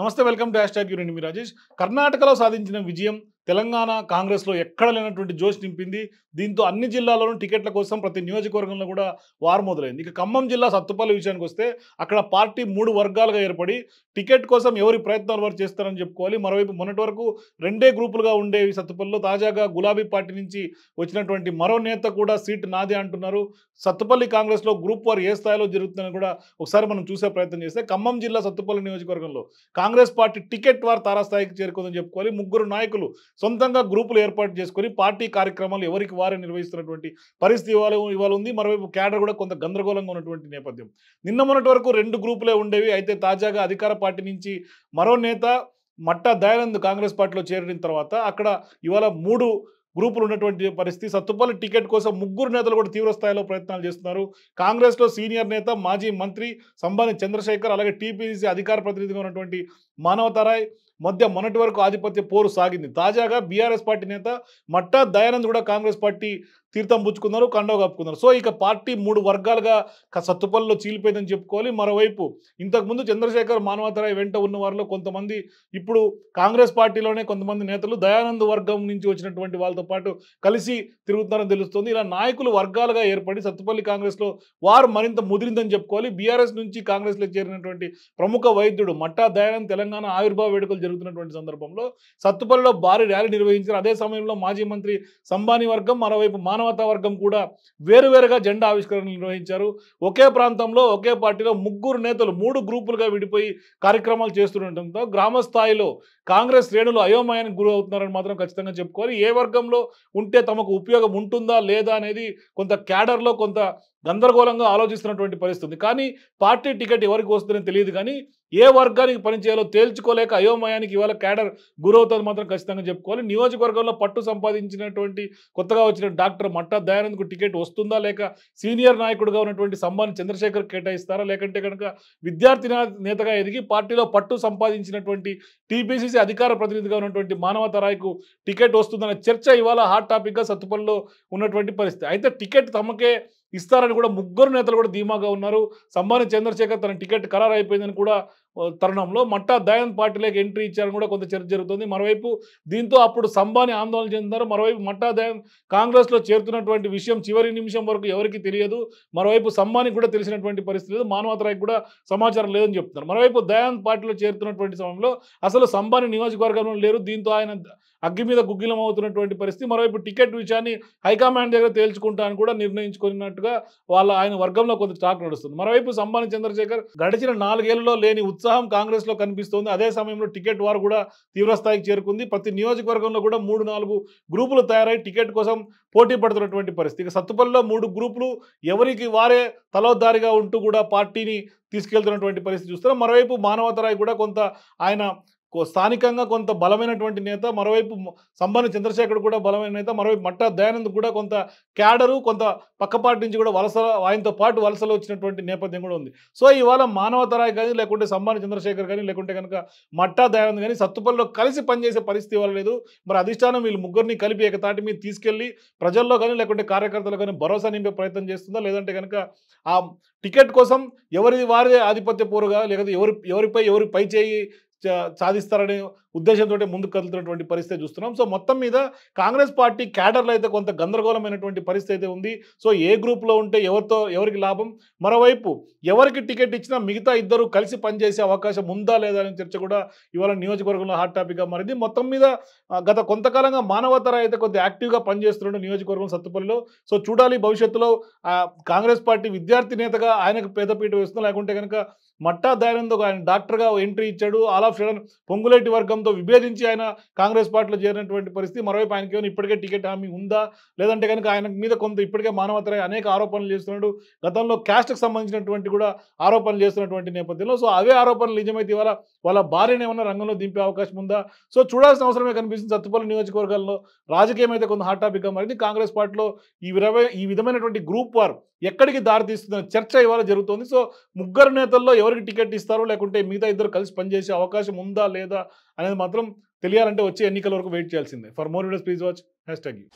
నమస్తే welcome to hashtag union మీ రాజేష్ కర్ణాటకలో సాధించిన విజయం తెలంగాణ కాంగ్రెస్లో ఎక్కడ లేనటువంటి జోష్ నింపింది దీంతో అన్ని జిల్లాల్లోనూ టికెట్ల కోసం ప్రతి నియోజకవర్గంలో కూడా వారు మొదలైంది ఇక ఖమ్మం జిల్లా సత్తుపల్లి విషయానికి వస్తే అక్కడ పార్టీ మూడు వర్గాలుగా ఏర్పడి టికెట్ కోసం ఎవరి ప్రయత్నాలు వారు చేస్తారని చెప్పుకోవాలి మరోవైపు మొన్నటి వరకు రెండే గ్రూపులుగా ఉండేవి సత్తుపల్లిలో తాజాగా గులాబీ పార్టీ నుంచి వచ్చినటువంటి మరో నేత కూడా సీట్ నాదే అంటున్నారు సత్తుపల్లి కాంగ్రెస్లో గ్రూప్ వారు ఏ స్థాయిలో జరుగుతుందని కూడా ఒకసారి మనం చూసే ప్రయత్నం చేస్తే ఖమ్మం జిల్లా సత్తుపల్లి నియోజకవర్గంలో కాంగ్రెస్ పార్టీ టికెట్ వారు తారాస్థాయికి చేరుకుందని చెప్పుకోవాలి ముగ్గురు నాయకులు సొంతంగా గ్రూపులు ఏర్పాటు చేసుకొని పార్టీ కార్యక్రమాలు ఎవరికి వారే నిర్వహిస్తున్నటువంటి పరిస్థితి ఇవాళ ఇవాళ ఉంది మరోవైపు క్యాడర్ కూడా కొంత గందరగోళంగా ఉన్నటువంటి నేపథ్యం నిన్న మొన్నటి వరకు రెండు గ్రూపులే ఉండేవి అయితే తాజాగా అధికార పార్టీ నుంచి మరో నేత మట్టా దయానంద్ కాంగ్రెస్ పార్టీలో చేరిన తర్వాత అక్కడ ఇవాళ మూడు గ్రూపులు ఉన్నటువంటి పరిస్థితి సత్తుపల్లి టికెట్ కోసం ముగ్గురు నేతలు కూడా తీవ్రస్థాయిలో ప్రయత్నాలు చేస్తున్నారు కాంగ్రెస్లో సీనియర్ నేత మాజీ మంత్రి సంబాని చంద్రశేఖర్ అలాగే టీపీసీసీ అధికార ప్రతినిధిగా ఉన్నటువంటి మానవతరాయ్ మధ్య మొన్నటి వరకు ఆధిపత్య పోరు సాగింది తాజాగా బీఆర్ఎస్ పార్టీ నేత మట్టా దయానంద్ కూడా కాంగ్రెస్ పార్టీ తీర్థం పుచ్చుకున్నారు కండవ కప్పుకున్నారు సో ఇక పార్టీ మూడు వర్గాలుగా సత్తుపల్లిలో చీలిపోయిందని చెప్పుకోవాలి మరోవైపు ఇంతకుముందు చంద్రశేఖర్ మానవతరాయ్ వెంట ఉన్న వారిలో కొంతమంది ఇప్పుడు కాంగ్రెస్ పార్టీలోనే కొంతమంది నేతలు దయానంద్ వర్గం నుంచి వచ్చినటువంటి వాళ్ళతో పాటు కలిసి తిరుగుతున్నారని తెలుస్తుంది ఇలా నాయకులు వర్గాలుగా ఏర్పడి సత్తుపల్లి కాంగ్రెస్లో వారు మరింత ముదిరిందని చెప్పుకోవాలి బీఆర్ఎస్ నుంచి కాంగ్రెస్లో చేరినటువంటి ప్రముఖ వైద్యుడు మట్టా దయానంద్ తెలంగాణ ఆవిర్భావ వేడుకలు జరుగుతున్నటువంటి సందర్భంలో సత్తుపల్లిలో భారీ ర్యాలీ నిర్వహించారు అదే సమయంలో మాజీ మంత్రి సంబానీ వర్గం మరోవైపు మానవతా వర్గం కూడా వేరువేరుగా జెండా ఆవిష్కరణలు నిర్వహించారు ఒకే ప్రాంతంలో ఒకే పార్టీలో ముగ్గురు నేతలు మూడు గ్రూపులుగా విడిపోయి కార్యక్రమాలు చేస్తుండటంతో గ్రామ స్థాయిలో కాంగ్రెస్ శ్రేణులు అయోమయానికి గురి అవుతున్నారని మాత్రం ఖచ్చితంగా చెప్పుకోవాలి ఏ వర్గంలో ఉంటే తమకు ఉపయోగం ఉంటుందా లేదా అనేది కొంత క్యాడర్లో కొంత గందరగోళంగా ఆలోచిస్తున్నటువంటి పరిస్థితి కానీ పార్టీ టికెట్ ఎవరికి వస్తుందని తెలియదు కానీ ఏ వర్గానికి పనిచేయాలో తేల్చుకోలేక అయోమయానికి ఇవాళ క్యాడర్ గురవుతుంది మాత్రం ఖచ్చితంగా చెప్పుకోవాలి నియోజకవర్గంలో పట్టు సంపాదించినటువంటి కొత్తగా వచ్చిన డాక్టర్ మట్టా దయానంద్కు టికెట్ వస్తుందా లేక సీనియర్ నాయకుడుగా ఉన్నటువంటి సంబాన్ చంద్రశేఖర్ కేటాయిస్తారా లేకంటే కనుక విద్యార్థి నేతగా ఎదిగి పార్టీలో పట్టు సంపాదించినటువంటి టీపీసీసీ అధికార ప్రతినిధిగా ఉన్నటువంటి మానవతరాయ్కు టికెట్ వస్తుందన్న చర్చ ఇవాళ హాట్ టాపిక్గా సత్తుపల్లిలో ఉన్నటువంటి పరిస్థితి అయితే టికెట్ తమకే ఇస్తారని కూడా ముగ్గురు నేతలు కూడా ధీమాగా ఉన్నారు సంబాని చంద్రశేఖర్ తన టికెట్ ఖరారు అయిపోయిందని కూడా తరుణంలో మట్టా దయానంద్ పార్టీలోకి ఎంట్రీ ఇచ్చారని కూడా కొంత చర్చ జరుగుతుంది మరోవైపు దీంతో అప్పుడు సంబాని ఆందోళన చెందుతారు మరోవైపు మట్టా దయాన్ కాంగ్రెస్లో చేరుతున్నటువంటి విషయం చివరి నిమిషం వరకు ఎవరికి తెలియదు మరోవైపు సంబానికి కూడా తెలిసినటువంటి పరిస్థితి లేదు మానవతరాయికి కూడా సమాచారం లేదని చెప్తున్నారు మరోవైపు దయానంద్ పార్టీలో చేరుతున్నటువంటి సమయంలో అసలు సంబాని నియోజకవర్గంలో లేరు దీంతో ఆయన అగ్గి మీద గుగ్గిలం అవుతున్నటువంటి పరిస్థితి మరోవైపు టికెట్ విషయాన్ని హైకమాండ్ దగ్గర తేల్చుకుంటా అని కూడా నిర్ణయించుకున్నట్టుగా వాళ్ళ ఆయన వర్గంలో కొంత టాక్ నడుస్తుంది మరోవైపు సంబాని చంద్రశేఖర్ గడిచిన నాలుగేళ్లలో లేని ఉత్సాహం ఉత్సాహం కాంగ్రెస్లో కనిపిస్తోంది అదే సమయంలో టికెట్ వారు కూడా తీవ్రస్థాయికి చేరుకుంది ప్రతి నియోజకవర్గంలో కూడా మూడు నాలుగు గ్రూపులు తయారై టికెట్ కోసం పోటీ పడుతున్నటువంటి పరిస్థితి ఇక సత్తుపల్లిలో మూడు గ్రూపులు ఎవరికి వారే తలోదారిగా ఉంటూ కూడా పార్టీని తీసుకెళ్తున్నటువంటి పరిస్థితి చూస్తున్నారు మరోవైపు మానవతరాయ్ కూడా కొంత ఆయన స్థానికంగా కొంత బలమైనటువంటి నేత మరోవైపు సంబంధి చంద్రశేఖర్ కూడా బలమైన నేత మరోవైపు మట్టా దయానంద్ కూడా కొంత క్యాడరు కొంత పక్కపాటి నుంచి కూడా వలస ఆయనతో పాటు వలసలో వచ్చినటువంటి నేపథ్యం కూడా ఉంది సో ఇవాళ మానవతరాయ్ కానీ లేకుంటే సంబంధ చంద్రశేఖర్ కానీ లేకుంటే కనుక మట్టా దయానంద్ కానీ సత్తుపల్లిలో కలిసి పనిచేసే పరిస్థితి ఇవ్వాలి లేదు మరి అధిష్టానం వీళ్ళు ముగ్గురిని కలిపి ఏకతాటి మీద తీసుకెళ్లి ప్రజల్లో కానీ లేకుంటే కార్యకర్తలు కానీ భరోసా నింపే ప్రయత్నం చేస్తుందా లేదంటే కనుక ఆ టికెట్ కోసం ఎవరి వారి ఆధిపత్య పోరుగా లేకపోతే ఎవరి ఎవరిపై ఎవరి పై చేయి సాధిస్తారని ఉద్దేశంతో ముందుకు కదులుతున్నటువంటి పరిస్థితి చూస్తున్నాం సో మొత్తం మీద కాంగ్రెస్ పార్టీ క్యాడర్లో అయితే కొంత గందరగోళమైనటువంటి పరిస్థితి అయితే ఉంది సో ఏ గ్రూప్లో ఉంటే ఎవరితో ఎవరికి లాభం మరోవైపు ఎవరికి టికెట్ ఇచ్చినా మిగతా ఇద్దరు కలిసి పనిచేసే అవకాశం ఉందా లేదా అనే చర్చ కూడా ఇవాళ నియోజకవర్గంలో హాట్ టాపిక్గా మారింది మొత్తం మీద గత కొంతకాలంగా మానవతర అయితే కొంత యాక్టివ్గా పనిచేస్తున్నాడు నియోజకవర్గం సత్తుపల్లిలో సో చూడాలి భవిష్యత్తులో కాంగ్రెస్ పార్టీ విద్యార్థి నేతగా ఆయనకు పేదపీట వేస్తున్నా లేకుంటే కనుక మట్టా ఒక ఆయన డాక్టర్గా ఎంట్రీ ఇచ్చాడు ఆల్ ఆఫ్ షడన్ పొంగులేటి వర్గంతో ప్రభుత్వంతో విభేదించి ఆయన కాంగ్రెస్ పార్టీలో చేరినటువంటి పరిస్థితి మరోవైపు ఆయనకి ఏమైనా ఇప్పటికే టికెట్ హామీ ఉందా లేదంటే కనుక ఆయన మీద కొంత ఇప్పటికే మానవతర అనేక ఆరోపణలు చేస్తున్నాడు గతంలో క్యాస్ట్కి సంబంధించినటువంటి కూడా ఆరోపణలు చేస్తున్నటువంటి నేపథ్యంలో సో అవే ఆరోపణలు నిజమైతే ఇవాళ వాళ్ళ భార్యను ఏమైనా రంగంలో దింపే అవకాశం ఉందా సో చూడాల్సిన అవసరమే కనిపిస్తుంది సత్తుపల్లి నియోజకవర్గాల్లో రాజకీయం అయితే కొంత హాట్ టాపిక్గా మారింది కాంగ్రెస్ పార్టీలో ఈ ఈ విధమైనటువంటి గ్రూప్ వార్ ఎక్కడికి దారితీస్తుందన్న చర్చ ఇవాళ జరుగుతోంది సో ముగ్గురు నేతల్లో ఎవరికి టికెట్ ఇస్తారో లేకుంటే మిగతా ఇద్దరు కలిసి పనిచేసే అవకాశం ఉందా లేదా అనేది మాత్రం తెలియాలంటే వచ్చే ఎన్నికల వరకు వెయిట్ చేయాల్సిందే for more videos please watch hashtag you